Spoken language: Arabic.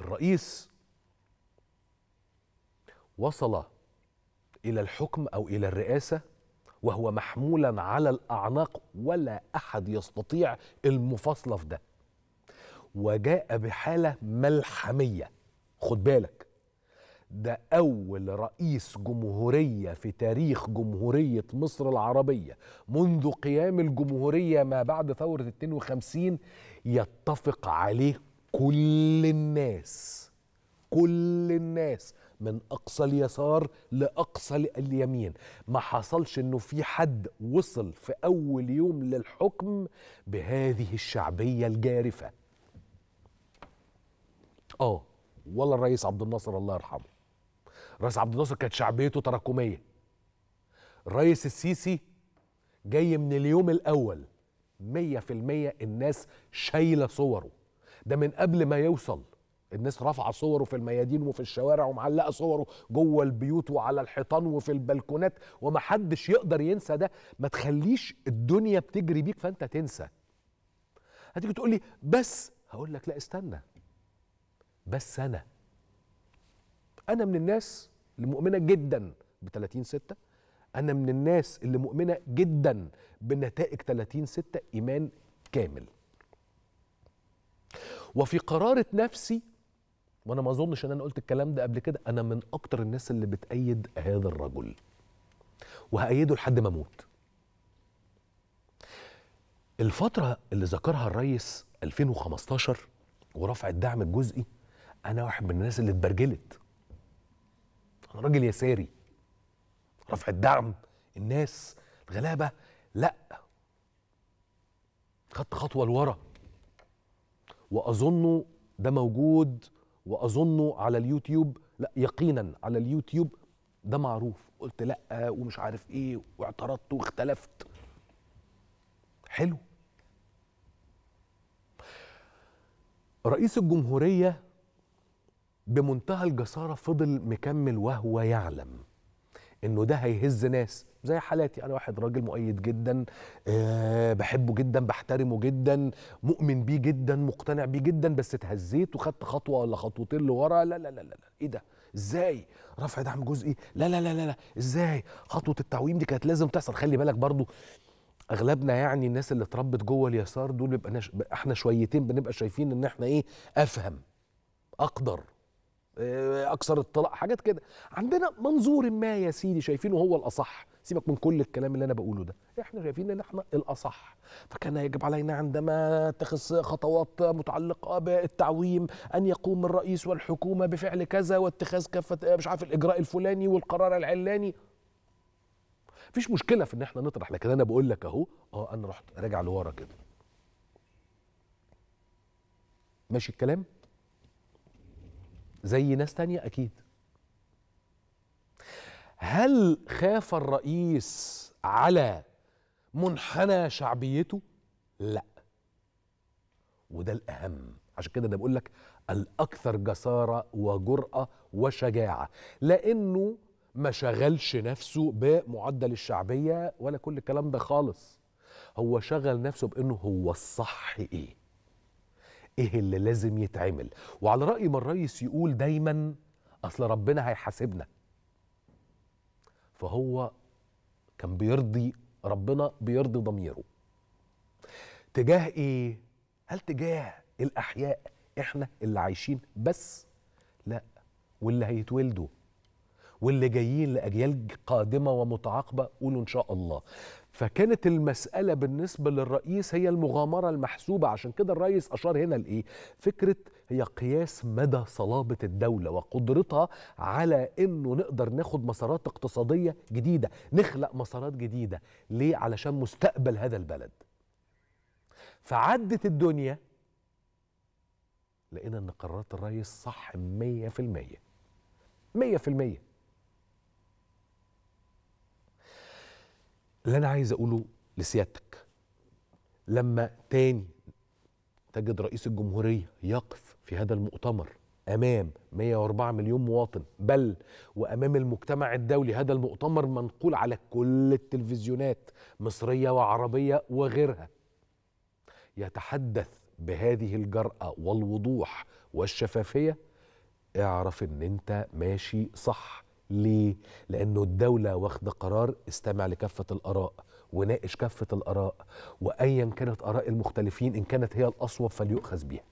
الرئيس وصل الى الحكم او الى الرئاسه وهو محمولا على الاعناق ولا احد يستطيع المفاصله في ده وجاء بحاله ملحميه خد بالك ده اول رئيس جمهوريه في تاريخ جمهوريه مصر العربيه منذ قيام الجمهوريه ما بعد ثوره 52 يتفق عليه كل الناس كل الناس من اقصى اليسار لاقصى اليمين ما حصلش انه في حد وصل في اول يوم للحكم بهذه الشعبيه الجارفه اه ولا الرئيس عبد الناصر الله يرحمه الرئيس عبد الناصر كانت شعبيته تراكميه الرئيس السيسي جاي من اليوم الاول 100% الناس شايله صوره ده من قبل ما يوصل الناس رافعه صوره في الميادين وفي الشوارع ومعلقه صوره جوه البيوت وعلى الحيطان وفي البلكونات ومحدش يقدر ينسى ده ما تخليش الدنيا بتجري بيك فانت تنسى هتيجي تقول لي بس هقول لك لا استنى بس انا انا من الناس اللي مؤمنه جدا ب 30 6 انا من الناس اللي مؤمنه جدا بنتائج 30 6 ايمان كامل وفي قرارة نفسي وانا ما اظنش ان انا قلت الكلام ده قبل كده انا من اكتر الناس اللي بتأيد هذا الرجل وهأيده لحد ما اموت الفترة اللي ذكرها الرئيس 2015 ورفع الدعم الجزئي انا واحد من الناس اللي اتبرجلت انا راجل يساري رفع الدعم الناس الغلابه لا خدت خطوه لورا واظنه ده موجود واظنه على اليوتيوب لا يقينا على اليوتيوب ده معروف قلت لا ومش عارف ايه واعترضت واختلفت حلو رئيس الجمهوريه بمنتهى الجساره فضل مكمل وهو يعلم انه ده هيهز ناس زي حالاتي انا واحد راجل مؤيد جدا أه بحبه جدا بحترمه جدا مؤمن بيه جدا مقتنع بيه جدا بس اتهزيت وخدت خطوه ولا خطوتين لورا لا لا لا لا, ايه ده ازاي رفع دعم جزئي لا لا لا لا, لا. ازاي خطوه التعويم دي كانت لازم تحصل خلي بالك برضو اغلبنا يعني الناس اللي اتربت جوه اليسار دول بيبقى احنا شويتين بنبقى شايفين ان احنا ايه افهم اقدر آه، اكثر الطلاق حاجات كده عندنا منظور ما يا سيدي شايفينه هو الاصح سيبك من كل الكلام اللي انا بقوله ده احنا شايفين ان احنا الاصح فكان يجب علينا عندما اتخذ خطوات متعلقه بالتعويم ان يقوم الرئيس والحكومه بفعل كذا واتخاذ كافه آه، مش عارف الاجراء الفلاني والقرار العلاني مفيش مشكله في ان احنا نطرح لكن انا بقول لك اهو اه انا رحت راجع لورا كده ماشي الكلام زي ناس تانية أكيد هل خاف الرئيس على منحنى شعبيته؟ لا وده الأهم عشان كده أنا بقول لك الأكثر جسارة وجرأة وشجاعة لأنه ما شغلش نفسه بمعدل الشعبية ولا كل الكلام ده خالص هو شغل نفسه بأنه هو الصح إيه ايه اللي لازم يتعمل وعلى راي ما الريس يقول دايما اصل ربنا هيحاسبنا فهو كان بيرضي ربنا بيرضي ضميره تجاه ايه هل تجاه الاحياء احنا اللي عايشين بس لا واللي هيتولدوا واللي جايين لاجيال قادمه ومتعاقبه قولوا ان شاء الله فكانت المسألة بالنسبة للرئيس هي المغامرة المحسوبة عشان كده الرئيس أشار هنا لإيه؟ فكرة هي قياس مدى صلابة الدولة وقدرتها على إنه نقدر ناخد مسارات اقتصادية جديدة نخلق مسارات جديدة ليه؟ علشان مستقبل هذا البلد فعدت الدنيا لقينا إن قرارات الرئيس صح 100% 100% اللي انا عايز اقوله لسيادتك لما تاني تجد رئيس الجمهوريه يقف في هذا المؤتمر امام 104 مليون مواطن بل وامام المجتمع الدولي هذا المؤتمر منقول على كل التلفزيونات مصريه وعربيه وغيرها يتحدث بهذه الجراه والوضوح والشفافيه اعرف ان انت ماشي صح ليه؟ لأنه الدولة واخدة قرار استمع لكافة الآراء وناقش كافة الآراء وأيا كانت آراء المختلفين إن كانت هي الأصوب فليؤخذ بها